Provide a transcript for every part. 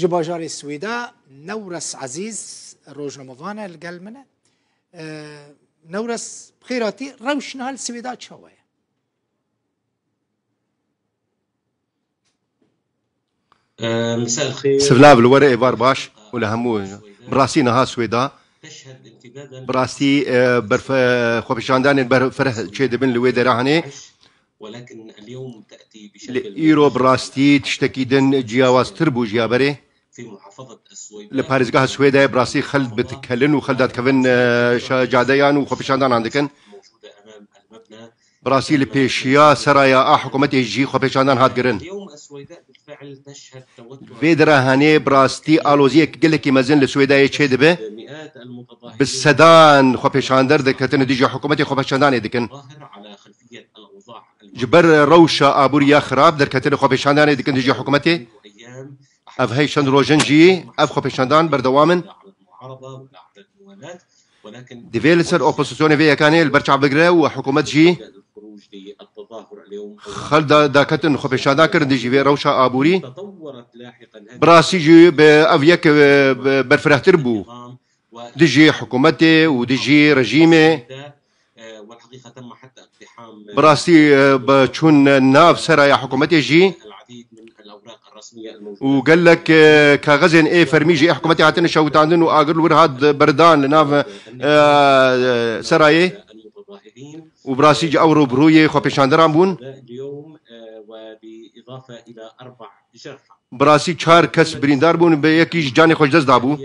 جباجاري السويداء نورس عزيز روج رمضان القل منه أه نورس بخيراتي روش نهال السويداء شوية آه، مساء الخير سبلاب الورق بار باش ولا همو آه، براسي نها سويداء تشهد براسي آه، برف خوبشاندان برفرح تشيد بن لويدا راهني ولكن اليوم تاتي بشكل ايرو براستي تشتكي دن جياواز تربو جيابري في محافظة السويداء لباريس قاها السويداء براسي خلد بتكلن وخلدات كفن اه، جاديان وخبشاندان عندكن موجودة أمام المبنى براسي لبيشيا سرايا حكومته جي خبشاندان هاد قرن اليوم السويداء بالفعل تشهد توتر بيدرا هاني براستي ألوزية كجلكي مزن لسويداء شيد به مئات المتظاهرين بالسدان خبشاندر دكتن ديجي حكومه خبشاندان دكن على جبر روشة أبوريا خراب دكتن خبشاندان دكن ديجي حكومتي اف هيشان روجنجي اف خوبيشاندان بردوامن ديفيلسر اوبوزيسيوني فيا كاني البرجع بقرا وحكومات جي خل دا دا كتن خوبيشان داكر دي جي روشا ابوري براسي جي بافيك برفرح تربو دي جي حكومتي ودي جي رجيمي والحقيقه تم حتى اقتحام براسي آه، بتشون ناف سرايا حكومتي جي الرسميه الموجوده وقال لك آه، كغزن اي فرميجي إيه، حكومتي شو شوتاندن واقر ورهاد بردان لناف آه، آه، سرايه وبراسيج او روبروي خو بيشاندرام بون اليوم وباضافه الى اربع جرحى براسي شهر كس بريندار بون بيكيج جاني خوش دز دابو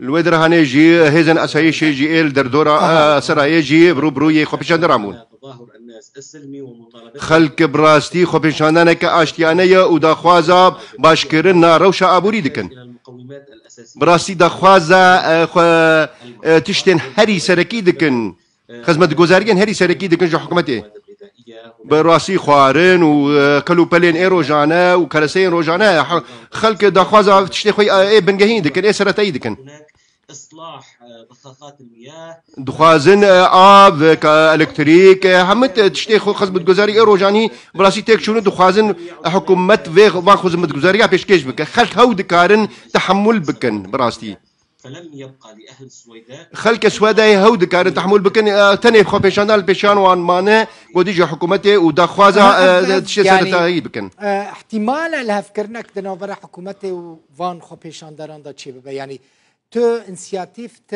الويدر هاني جي هيزن اسايشي جي ال دردورا سرايجي بروبرويه خو بيشاندرام بون تظاهر سلمی و خلق براستي خو پیشاندانه که آشتیانه و دخوازا روشا ناروش عبوری دکن براستی دخوازا اه، خو اه، تشتن هري سرکی دكن اه، خدمت گزارین هري سرکی دكن جو حکومتی براسي خوارن وكلو بلين اي روجانا وكرسين روجانا خلق دخوازا تشتي خوي اي بنجهين دكن اي سرتي دكن هناك اصلاح ضخاخات آه، المياه دخازن آه، آب آه، الكتريك هم تشتي خو خدمت ايرو روزانه براسی تک شونه دخوازن حکومت و ما خدمت گذاری پیشکش بک خلق هو دکارن تحمل بكن براستی فلم يبقى لاهل سويداء خلق سويداء هود كان تحمل بكن تني خو بيشانال بيشان وان مانه وديجا حكومتي ودا خوازا تشي يعني سنه بكن احتمال لها فكرنا كدنا حكومتي وفان خو بيشان داران دا تشي يعني ت انسياتيف ت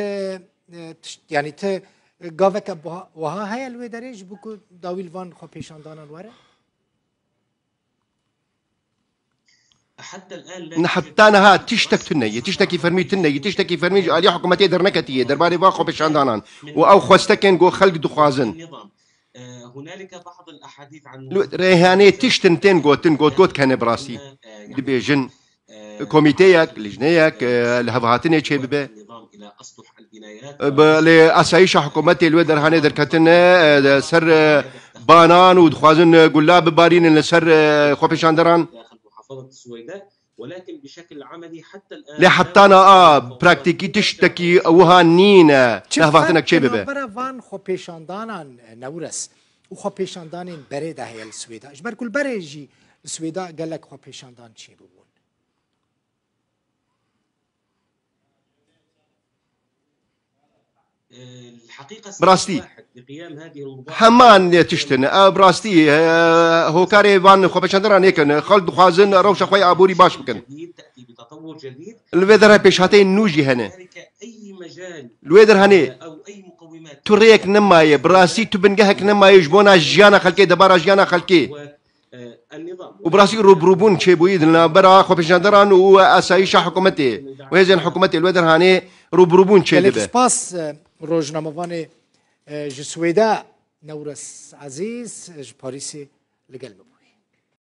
يعني اه، ت گاوک وها هیا لوی درج بکو داویل وان خو دانا الورا حتى الان لا حتى انا تشتك تني تشتكي فرمي تني تشتكي فرمي علي حكومتي درنكتي درباري واخو بشاندانان واو خوستكن جو خلق دخوازن اه، هنالك بعض الاحاديث عن ريهاني تشتن تنجو تنجو تقول كان براسي اه، يعني دبيجن کمیتەیەک لیژنەیەک اه، لە هەبهاتنێک چێ ببێ لێ ئاساییشە حکوومەتی لێ دەرهانێ دەرکەتن اه، سەر اه، بانان و دخوازن گولا ببارینن لەسەر خۆپیشاندەران لە حتانا ئا پراکتیکی تشتێکی ئەوها نینە چهاتنە کێ ببێ بەرەوان خۆپێشاندانان نەورەس و خۆپێشاندانین بەرێدا هەیە لە سوێدا ژبەرکول بەرێژی سوێدا گەلک دان چێ ببوون الحقيقه براستي لقيام هذه الوظائف حمان تشتن براستي هو كاري بان خو بشندران يكن خلد خوازن روش خوي ابوري باش بكن تاتي بتطور جديد الويدر بيش هاتين نوجي هنا اي مجال الويدر هني او اي مقومات تريك نمايه براسي تبنجهك نمايه جبونا جيانا خلكي دبارا جيانا خلكي النظام وبراسي روبروبون شي بويد لنا برا خو بشندران واسايشه حكومتي وهزين حكومتي الويدر هاني روبروبون شي دبه ڕۆژنامەوانێ ji Swêde Newres Ezîz ji Parîsê li gel min.